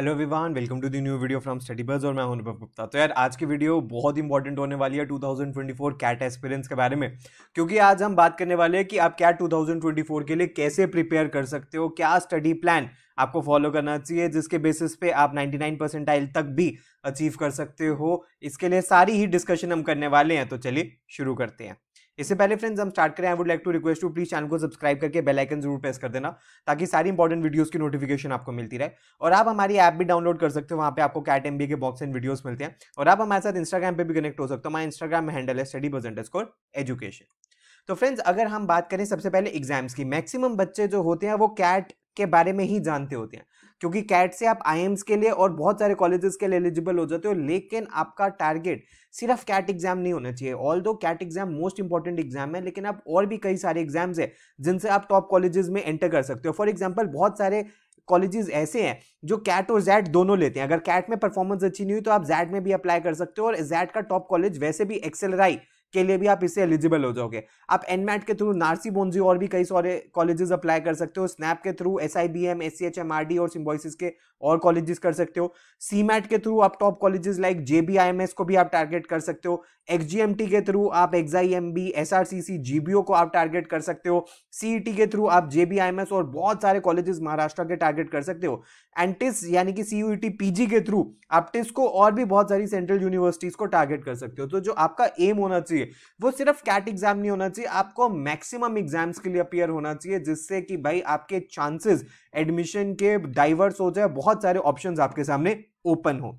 Hello everyone welcome to the new video from study बर्स और मैं हूं अनुभव गुप्ता तो यार आज की वीडियो बहुत इंपॉर्टेंट होने वाली है 2024 कैट एक्सपीरियंस के बारे में क्योंकि आज हम बात करने वाले हैं कि आप कैट 2024 के लिए कैसे प्रिपेयर कर सकते हो क्या स्टडी प्लान आपको फॉलो करना चाहिए जिसके बेसिस पे आप 99 परसेंटाइल तक भी अचीव कर सकते हो इसके लिए सारी ही डिस्कशन हम करने वाले हैं तो चलिए शुरू करते हैं इससे पहले फ्रेंड्स हम स्टार्ट करें I would like to request to please channel को सब्सक्राइब करके बेल आइकन जरूर प्रेस कर देना ताकि सारी इंपॉर्टेंट वीडियोस की नोटिफिकेशन आपको मिलती रहे और आप हमारी ऐप भी डाउनलोड कर सकते हो वहाँ पे आपको कैट एम के बॉक्स एंड वीडियोज मिलते हैं और आप हमारे साथ इंस्टाग्राम पर भी कनेक्ट हो सकते हो हमारे इंस्टाग्राम हैंडल है स्टडी प्रजेंट स्कोर एजुकेशन तो फ्रेंड्स अगर हम बात करें सबसे पहले एग्जाम्स की मैक्सिमम बच्चे जो होते हैं वो कैट के बारे में ही जानते होते हैं क्योंकि कैट से आप आई के लिए और बहुत सारे कॉलेजेस के लिए एलिजिबल हो जाते हो लेकिन आपका टारगेट सिर्फ कैट एग्जाम नहीं होना चाहिए although CAT exam most important exam है लेकिन आप और भी कई सारे एग्जाम्स हैं जिनसे आप टॉप कॉलेजेस में एंटर कर सकते हो फॉर एग्जाम्पल बहुत सारे कॉलेजेस ऐसे हैं जो कैट और जैट दोनों लेते हैं अगर कैट में परफॉर्मेंस अच्छी नहीं हुई तो आप जैट में भी अप्लाई कर सकते हो और जैट का टॉप कॉलेज वैसे भी एक्सेलराई के लिए भी आप इससे एलिजिबल हो जाओगे आप एनमैट के थ्रू नारसी बोन्जी और भी कई सारे कॉलेजेस अप्लाई कर सकते हो स्नैप के through S I B M S C H M R D और सिम्बॉइसिस के और कॉलेजेस कर सकते हो सी मैट के थ्रू आप top colleges like J B I M S को भी आप टारगेट कर सकते हो एक्स जी एम टी के थ्रू आप X I M B S R C C G B O को आप टारगेट कर सकते हो सी ई टी के थ्रू आप J B I M S और बहुत सारे कॉलेजेस महाराष्ट्र के टारगेट कर सकते हो एंड टिस यानी कि C U T P G के थ्रू आप टिस को और भी बहुत सारी सेंट्रल यूनिवर्सिटीज को टारगेट कर सकते हो तो जो आपका एम होना चाहिए चाहिए वो सिर्फ कैट एग्जाम नहीं होना चाहिए आपको मैक्सिमम एग्जाम्स के लिए अपियर होना चाहिए जिससे कि भाई आपके चांसेस एडमिशन के डाइवर्स हो जाए बहुत सारे ऑप्शन आपके सामने ओपन हो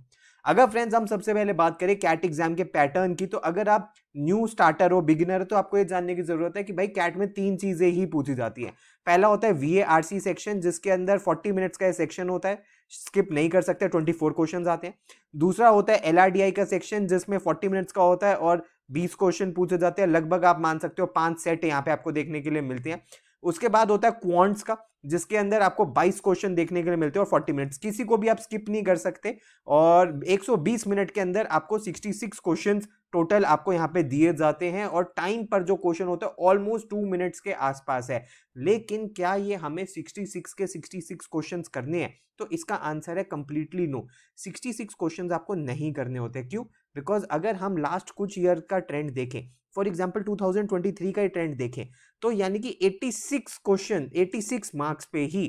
अगर फ्रेंड्स हम सबसे पहले बात करें कैट एग्जाम के पैटर्न की तो अगर आप न्यू स्टार्टर हो बिगिनर हो तो आपको ये जानने की जरूरत है कि भाई कैट में तीन चीजें ही पूछी जाती है पहला होता है वी सेक्शन जिसके अंदर 40 मिनट्स का सेक्शन होता है स्किप नहीं कर सकते 24 क्वेश्चंस आते हैं दूसरा होता है एल का सेक्शन जिसमें 40 मिनट्स का होता है और बीस क्वेश्चन पूछे जाते हैं लगभग आप मान सकते हो पांच सेट यहाँ पे आपको देखने के लिए मिलते हैं उसके बाद होता है क्वांट्स का जिसके अंदर आपको 22 क्वेश्चन देखने के लिए मिलते हैं और 40 मिनट्स किसी को भी आप स्किप नहीं कर सकते और 120 मिनट के अंदर आपको 66 क्वेश्चंस टोटल आपको यहाँ पे दिए जाते हैं और टाइम पर जो क्वेश्चन होता है ऑलमोस्ट टू मिनट्स के आसपास है लेकिन क्या ये हमें 66 के 66 क्वेश्चंस करने हैं तो इसका आंसर है कंप्लीटली नो सिक्सटी सिक्स आपको नहीं करने होते क्यों बिकॉज अगर हम लास्ट कुछ ईयर का ट्रेंड देखें फॉर एग्जाम्पल 2023 का ट्रेंड देखें तो यानी कि 86 क्वेश्चन 86 मार्क्स पे ही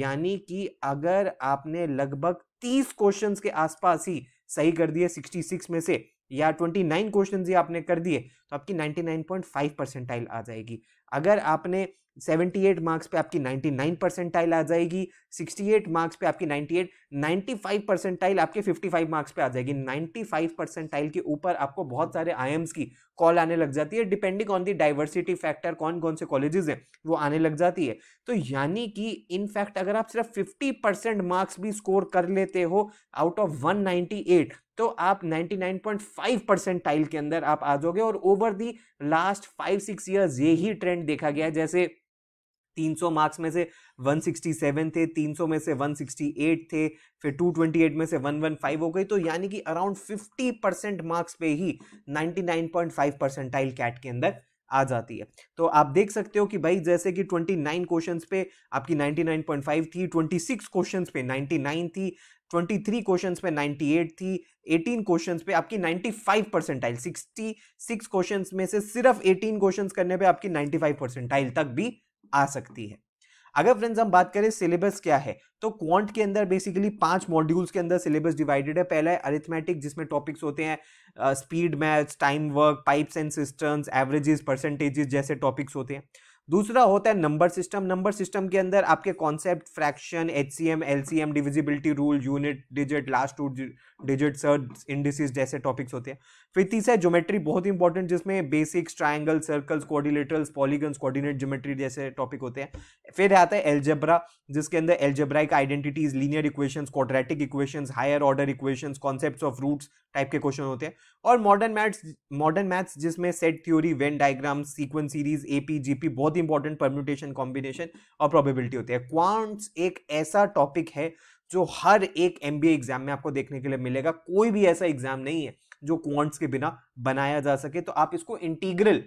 यानी कि अगर आपने लगभग 30 क्वेश्चंस के आसपास ही सही कर दिए 66 में से या 29 क्वेश्चंस ही आपने कर दिए तो आपकी 99.5 परसेंटाइल आ जाएगी अगर आपने 78 मार्क्स पे आपकी 99 परसेंटाइल आ जाएगी 68 मार्क्स पे आपकी 98 95 परसेंटाइल आपके 55 मार्क्स पे आ जाएगी 95 परसेंटाइल के ऊपर आपको बहुत सारे आईएम्स की कॉल आने लग जाती है depending on the diversity factor कौन कौन से कॉलेजेस हैं वो आने लग जाती है तो यानी कि इनफैक्ट अगर आप सिर्फ 50 परसेंट मार्क्स भी स्कोर कर लेते हो आउट ऑफ 198 तो आप 99.5 परसेंट टाइल के अंदर आप आ जाओगे और over the last five six years यही ट्रेंड देखा गया है जैसे 300 मार्क्स में से 167 थे 300 में से 168 थे फिर 228 में से 115 हो गई तो यानी कि अराउंड 50 परसेंट मार्क्स पे ही 99.5 परसेंटाइल कैट के अंदर आ जाती है तो आप देख सकते हो कि भाई जैसे कि 29 क्वेश्चंस पे आपकी 99.5 थी 26 क्वेश्चंस पे 99 थी ट्वेंटी 23 क्वेश्चंस पे एट थी एटीन क्वेश्चन पे आपकी नाइन्टी 95 परसेंटाइल सिक्स क्वेश्चन में से सिर्फ एटीन क्वेश्चन करने पे आपकी नाइन्टी 95 परसेंटाइल तक भी आ सकती है अगर फ्रेंड्स हम बात करें सिलेबस क्या है तो क्वांट के अंदर बेसिकली पांच मॉड्यूल्स के अंदर सिलेबस डिवाइडेड है पहला है अरिथमेटिक जिसमें टॉपिक्स होते हैं speed maths time work pipes and systems averages percentages जैसे टॉपिक्स होते हैं दूसरा होता है नंबर सिस्टम नंबर सिस्टम के अंदर आपके concept fraction H C M L C M divisibility rule unit digit last two digit search indices जैसे टॉपिक्स होते हैं फिर तीसरा ज्योमेट्री बहुत इंपॉर्टेंट जिसमें basics triangle circles coordinators polygons coordinate geometry जैसे टॉपिक होते हैं फिर आता है एल्जेब्रा जिसके अंदर algebraic identities linear equation quadratic equation higher order equation concept of roots type के क्वेश्चन होते हैं और मॉडर्न मैथ्स मॉडर्न मैथ्स जिसमें set theory Venn diagram sequence series AP GP बहुत इंपॉर्टेंट परम्यूटेशन कॉम्बिनेशन और प्रोबेबिलिटी होती है क्वांट्स एक ऐसा टॉपिक है जो हर एक एम एग्जाम में आपको देखने के लिए मिलेगा कोई भी ऐसा एग्जाम नहीं है जो क्वांट्स के बिना बनाया जा सके तो आप इसको इंटीग्रल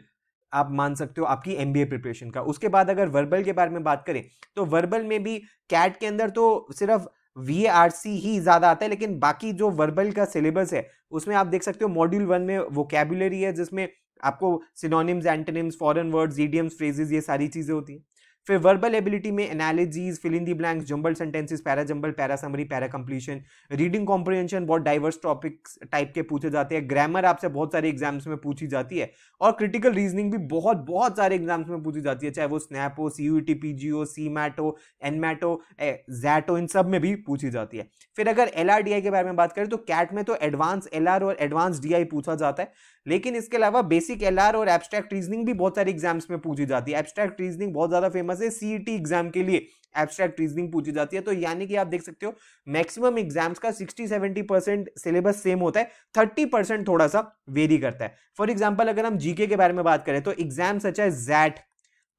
आप मान सकते हो आपकी एम प्रिपरेशन का उसके बाद अगर वर्बल के बारे में बात करें तो वर्बल में भी कैट के अंदर तो सिर्फ वी ही ज्यादा आता है लेकिन बाकी जो वर्बल का सिलेबस है उसमें आप देख सकते हो मॉड्यूल वन में वोकेबुलरी है जिसमें आपको synonyms antonyms foreign words idioms phrases ये सारी चीज़ें होती हैं फिर वर्बल एबिलिटी में analogies fill in the blanks jumble sentences para jumble para summary para completion reading comprehension बहुत डाइवर्स टॉपिक्स टाइप के पूछे जाते हैं ग्रामर आपसे बहुत सारे एग्जाम्स में पूछी जाती है और क्रिटिकल रीजनिंग भी बहुत बहुत सारे एग्जाम्स में पूछी जाती है चाहे वो स्नैप हो C U T P G हो सी मैट हो एन मैट हो जैट हो इन सब में भी पूछी जाती है फिर अगर एल आर डी आई के बारे में बात करें तो कैट में तो एडवांस एल आर और एडवांस डी आई पूछा जाता है लेकिन इसके अलावा बेसिक एल आर और एब्स्ट्रैक्ट रीजनिंग भी बहुत सारे एग्जाम्स में पूछी जाती है एब्स्ट्रैक्ट रीजनिंग बहुत ज़्यादा फेमस सिलेबस है सीईटी एग्जाम के लिए एब्स्ट्रैक्ट रीजनिंग पूछी जाती है तो यानी कि आप देख सकते हो मैक्सिमम एग्जाम्स का 60-70 परसेंट सिलेबस सेम होता है 30 परसेंट थोड़ा सा वेरी करता है फॉर एग्जाम्पल अगर हम जीके के बारे में बात करें तो एग्जाम सच है जैट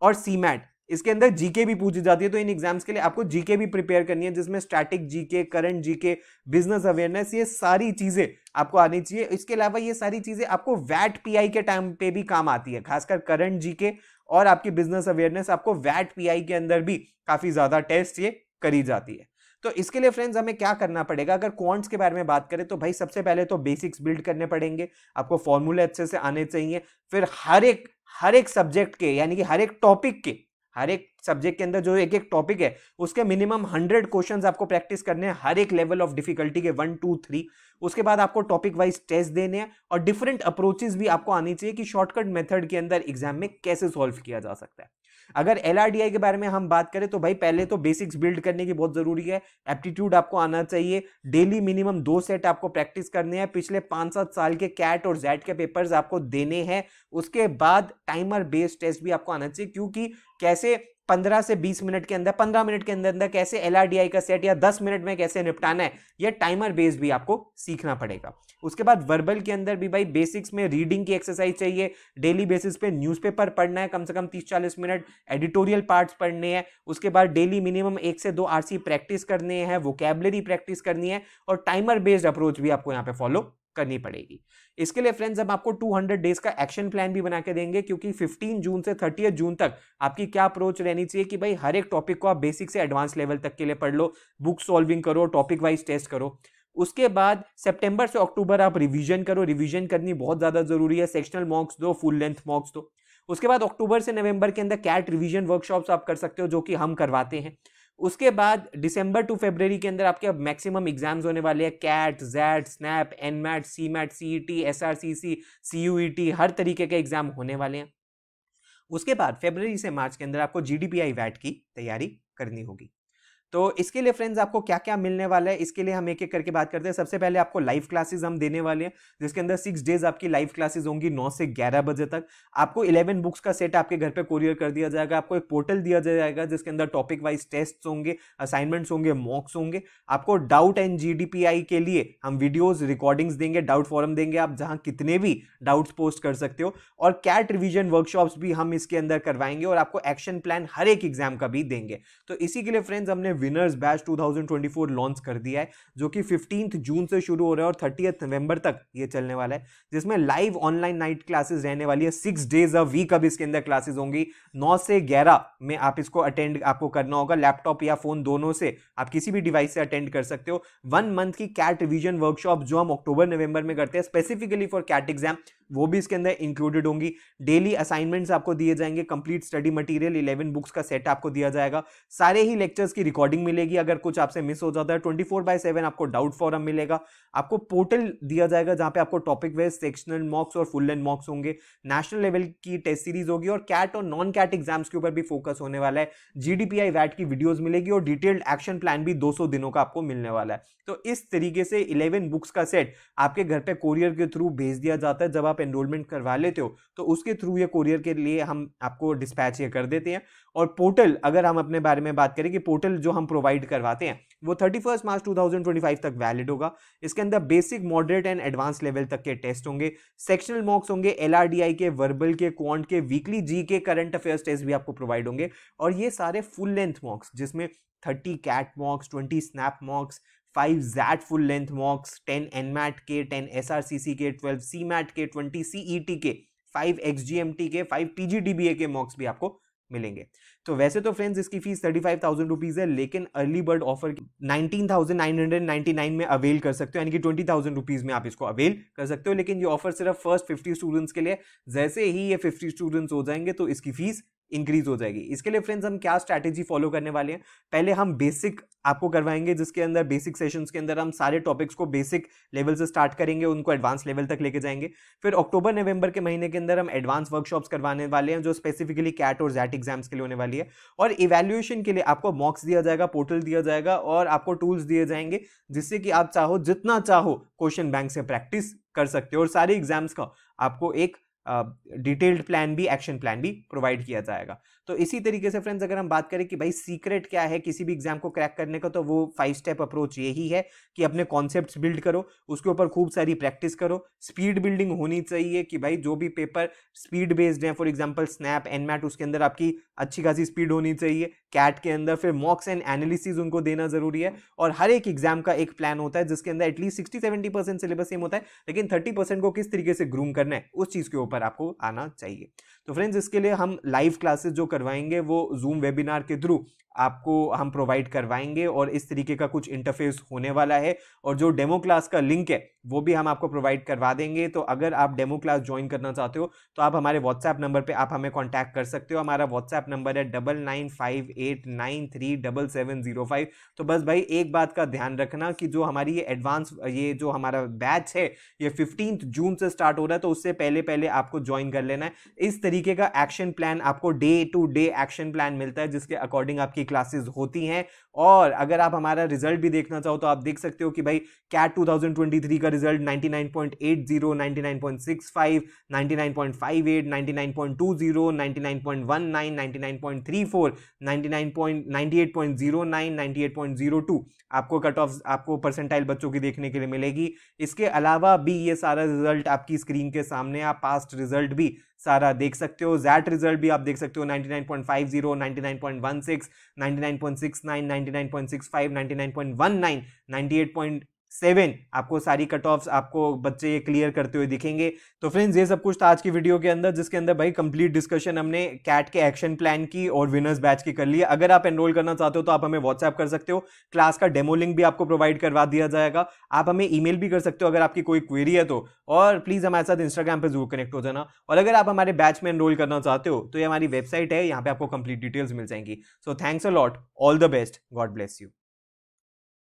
और सीमैट इसके अंदर जीके भी पूछी जाती है तो इन एग्जाम्स के लिए आपको जीके भी प्रिपेयर करनी है जिसमें static GK current GK business awareness ये सारी चीजें आपको आनी चाहिए इसके अलावा ये सारी चीजें आपको वैट पीआई के टाइम पे भी काम आती है खासकर करंट जीके और आपकी बिजनेस अवेयरनेस आपको वैट पी के अंदर भी काफी ज्यादा टेस्ट ये करी जाती है तो इसके लिए फ्रेंड्स हमें क्या करना पड़ेगा अगर क्वांट्स के बारे में बात करें तो भाई सबसे पहले तो बेसिक्स बिल्ड करने पड़ेंगे आपको फॉर्मूले अच्छे से आने चाहिए फिर हर एक हर एक सब्जेक्ट के यानी कि हर एक टॉपिक के हर एक सब्जेक्ट के अंदर जो एक एक टॉपिक है उसके मिनिमम हंड्रेड क्वेश्चन आपको प्रैक्टिस करने हैं हर एक लेवल ऑफ डिफिकल्टी के वन टू थ्री उसके बाद आपको टॉपिक वाइज टेस्ट देने हैं और डिफरेंट अप्रोचेज भी आपको आनी चाहिए कि शॉर्टकट मेथड के अंदर एग्जाम में कैसे सॉल्व किया जा सकता है अगर एल के बारे में हम बात करें तो भाई पहले तो बेसिक्स बिल्ड करने की बहुत ज़रूरी है एप्टीट्यूड आपको आना चाहिए डेली मिनिमम दो सेट आपको प्रैक्टिस करने हैं पिछले पाँच सात साल के कैट और जैट के पेपर्स आपको देने हैं उसके बाद टाइमर बेस्ड टेस्ट भी आपको आना चाहिए क्योंकि कैसे पंद्रह से बीस मिनट के अंदर पंद्रह मिनट के अंदर अंदर कैसे एल का सेट या दस मिनट में कैसे निपटाना है यह टाइमर बेस्ड भी आपको सीखना पड़ेगा उसके बाद वर्बल के अंदर भी भाई बेसिक्स में रीडिंग की एक्सरसाइज चाहिए डेली बेसिस पे न्यूज़पेपर पढ़ना है कम से कम तीस चालीस मिनट एडिटोरियल पार्ट्स पढ़ने हैं उसके बाद डेली मिनिमम एक से दो आर प्रैक्टिस करने हैं वोकेबलरी प्रैक्टिस करनी है और टाइमर बेस्ड अप्रोच भी आपको यहाँ पे फॉलो करनी पड़ेगी इसके लिए फ्रेंड्स हम आपको 200 डेज का एक्शन प्लान भी बना के देंगे क्योंकि 15 जून से 30 जून तक आपकी क्या अप्रोच रहनी चाहिए कि भाई हर एक टॉपिक को आप बेसिक से एडवांस लेवल तक के लिए पढ़ लो बुक सॉल्विंग करो टॉपिक वाइज टेस्ट करो उसके बाद सेप्टेंबर से अक्टूबर आप रिविजन करो रिविजन करनी बहुत ज़्यादा ज़रूरी है सेक्शनल मॉक्स दो फुल लेंथ मॉक्स दो उसके बाद अक्टूबर से नवंबर के अंदर कैट रिवीजन वर्कशॉप्स आप कर सकते हो जो कि हम करवाते हैं उसके बाद दिसंबर टू फेबररी के अंदर आपके अब मैक्सिमम एग्जाम्स होने वाले हैं CAT XAT SNAP N MAT C MAT C E T S R C C C U E T हर तरीके के एग्जाम होने वाले हैं उसके बाद फेबररी से मार्च के अंदर आपको जी डी पी आई वैट की तैयारी करनी होगी तो इसके लिए फ्रेंड्स आपको क्या क्या मिलने वाला है इसके लिए हम एक एक करके बात करते हैं सबसे पहले आपको लाइव क्लासेस हम देने वाले हैं जिसके अंदर सिक्स डेज आपकी लाइव क्लासेस होंगी नौ से ग्यारह बजे तक आपको इलेवन बुक्स का सेट आपके घर पे कोरियर कर दिया जाएगा आपको एक पोर्टल दिया जाएगा जिसके अंदर टॉपिक वाइज टेस्ट होंगे असाइनमेंट्स होंगे मॉक्स होंगे आपको डाउट एंड जी के लिए हम वीडियोज रिकॉर्डिंग्स देंगे डाउट फॉरम देंगे आप जहाँ कितने भी डाउट्स पोस्ट कर सकते हो और कैट रिविजन वर्कशॉप्स भी हम इसके अंदर करवाएंगे और आपको एक्शन प्लान हर एक एग्जाम का भी देंगे तो इसी के लिए फ्रेंड्स हमने विनर्स बैच 2024 लॉन्च कर दिया है जो कि फिफ्टीन जून से शुरू हो रहा है और थर्टी नवंबर तक ये चलने वाला है जिसमें लाइव ऑनलाइन नाइट क्लासेस रहने वाली है सिक्स डेज अ वीक अब इसके अंदर क्लासेस होंगी नौ से ग्यारह में आप इसको अटेंड आपको करना होगा लैपटॉप या फोन दोनों से आप किसी भी डिवाइस से अटेंड कर सकते हो वन मंथ की कैट रिविजन वर्कशॉप जो हम अक्टूबर नवंबर में करते हैं स्पेसिफिकली फॉर कैट एग्जाम वो भी इसके अंदर इंक्लूडेड होंगी डेली असाइनमेंट्स आपको दिए जाएंगे कंप्लीट स्टडी मटेरियल 11 बुक्स का सेट आपको दिया जाएगा सारे ही लेक्चर्स की रिकॉर्डिंग रिकॉर्डिंग मिलेगी अगर कुछ आपसे मिस हो जाता है ट्वेंटी फोर बाय सेवन आपको डाउट फॉरम मिलेगा आपको पोर्टल दिया जाएगा जहां पे आपको टॉपिक वाइज सेक्शनल मॉक्स और फुल लेंथ मॉक्स होंगे नेशनल लेवल की टेस्ट सीरीज होगी और कैट और नॉन कैट एग्जाम्स के ऊपर भी फोकस होने वाला है जीडीपीआई वैट की वीडियोज मिलेगी और डिटेल्ड एक्शन प्लान भी 200 दिनों का आपको मिलने वाला है तो इस तरीके से इलेवन बुक्स का सेट आपके घर पे कोरियर के थ्रू भेज दिया जाता है जब आप एनरोलमेंट करवा लेते हो तो उसके थ्रू ये कोरियर के लिए हम आपको डिस्पैच ये कर देते हैं और पोर्टल अगर हम अपने बारे में बात करें कि पोर्टल जो हम हम प्रोवाइड करवाते हैं वो thirty first March two thousand twenty five तक वैलिड होगा इसके अंदर basic moderate and advance level तक के टेस्ट होंगे सेक्शनल मॉक्स होंगे एलआरडीआई के वर्बल के क्वांट के वीकली जी के करंट अफेयर्स टेस्ट भी आपको प्रोवाइड होंगे और ये सारे फुल लेंथ मॉक्स जिसमें thirty CAT mocks twenty SNAP mocks five XAT full length mocks ten N MAT के ten S R C C के ट्वेल्व सी मैट के ट्वेंटी सी ई टी के five X G M T के five P G D B A के mocks भी आपको मिलेंगे तो वैसे तो फ्रेंड्स इसकी fees thirty five thousand rupees है लेकिन early bird offer nineteen thousand nine hundred ninety nine में अवेल कर सकते हो यानी कि ट्वेंटी थाउजेंड रुपीज़ में आप इसको अवेल कर सकते हो लेकिन ये ऑफर सिर्फ फर्स्ट फिफ्टी स्टूडेंट्स के लिए जैसे ही ये फिफ्टी स्टूडेंट्स हो जाएंगे तो इसकी फीस इंक्रीज हो जाएगी इसके लिए फ्रेंड्स हम क्या स्ट्रैटेजी फॉलो करने वाले हैं पहले हम बेसिक आपको करवाएंगे जिसके अंदर बेसिक सेशंस के अंदर हम सारे टॉपिक्स को बेसिक लेवल से स्टार्ट करेंगे उनको एडवांस लेवल तक लेके जाएंगे फिर अक्टूबर नवंबर के महीने के अंदर हम एडवांस वर्कशॉप्स करवाने वाले हैं जो स्पेसिफिकली कैट और जैट एग्जाम्स के लिए होने वाली है और इवेल्युएशन के लिए आपको मॉक्स दिया जाएगा पोर्टल दिया जाएगा और आपको टूल्स दिए जाएंगे जिससे कि आप चाहो जितना चाहो क्वेश्चन बैंक से प्रैक्टिस कर सकते हो और सारे एग्जाम्स का आपको एक डिटेल्ड प्लान भी एक्शन प्लान भी प्रोवाइड किया जाएगा तो इसी तरीके से फ्रेंड्स अगर हम बात करें कि भाई सीक्रेट क्या है किसी भी एग्जाम को क्रैक करने का तो वो फाइव स्टेप अप्रोच यही है कि अपने कॉन्सेप्ट बिल्ड करो उसके ऊपर खूब सारी प्रैक्टिस करो स्पीड बिल्डिंग होनी चाहिए कि भाई जो भी पेपर स्पीड बेस्ड है फॉर एग्जाम्पल स्नैप एनमैट उसके अंदर आपकी अच्छी खासी स्पीड होनी चाहिए कैट के अंदर फिर मॉक्स एंड एनालिसिस उनको देना जरूरी है और हर एक एग्जाम का एक प्लान होता है जिसके अंदर at least sixty seventy percent syllabus same होता है लेकिन थर्टी परसेंट को किस तरीके से ग्रूम करना है उस चीज़ के ऊपर आपको आना चाहिए तो फ्रेंड्स इसके लिए हम लाइव क्लासेस जो करवाएंगे वो जूम वेबिनार के थ्रू आपको हम प्रोवाइड करवाएंगे और इस तरीके का कुछ इंटरफेस होने वाला है और जो डेमो क्लास का लिंक है वो भी हम आपको प्रोवाइड करवा देंगे तो अगर आप डेमो क्लास ज्वाइन करना चाहते हो तो आप हमारे व्हाट्सएप नंबर पे आप हमें कांटेक्ट कर सकते हो हमारा व्हाट्सएप नंबर है double nine five eight nine three double seven zero five तो बस भाई एक बात का ध्यान रखना कि जो हमारी ये एडवांस ये जो हमारा बैच है ये फिफ्टीन जून से स्टार्ट हो रहा है तो उससे पहले पहले आपको ज्वाइन कर लेना है इस तरीके का एक्शन प्लान आपको day to day action plan मिलता है जिसके अकॉर्डिंग आपकी की क्लासेस होती हैं और अगर आप हमारा रिजल्ट भी देखना चाहो तो आप देख सकते हो कि भाई कैट 2023 का रिजल्ट 99.80, 99.65, 99.58, 99.20, 99.19, 99.34, 99.98.09, आपको कट ऑफ आपको परसेंटाइल बच्चों की देखने के लिए मिलेगी इसके अलावा भी ये सारा रिजल्ट आपकी स्क्रीन के सामने आप पास्ट रिजल्ट भी सारा देख सकते हो जैट रिजल्ट भी आप देख सकते हो 99.50, 99.16, 99.69, 99.65, 99.19, 98. सेवन आपको सारी कट ऑफ्स आपको बच्चे ये क्लियर करते हुए दिखेंगे तो फ्रेंड्स ये सब कुछ था आज की वीडियो के अंदर जिसके अंदर भाई कंप्लीट डिस्कशन हमने कैट के एक्शन प्लान की और विनर्स बैच की कर लिया अगर आप एनरोल करना चाहते हो तो आप हमें व्हाट्सएप कर सकते हो क्लास का डेमो लिंक भी आपको प्रोवाइड करवा दिया जाएगा आप हमें ई भी कर सकते हो अगर आपकी कोई क्वेरी है तो और प्लीज़ हमारे साथ इंस्टाग्राम पर जरूर कनेक्ट हो जाना और अगर आप हमारे बैच में एनरोल करना चाहते हो तो ये हमारी वेबसाइट है यहाँ पे आपको कंप्लीट डिटेल्स मिल जाएंगी so thanks a lot all the best God bless you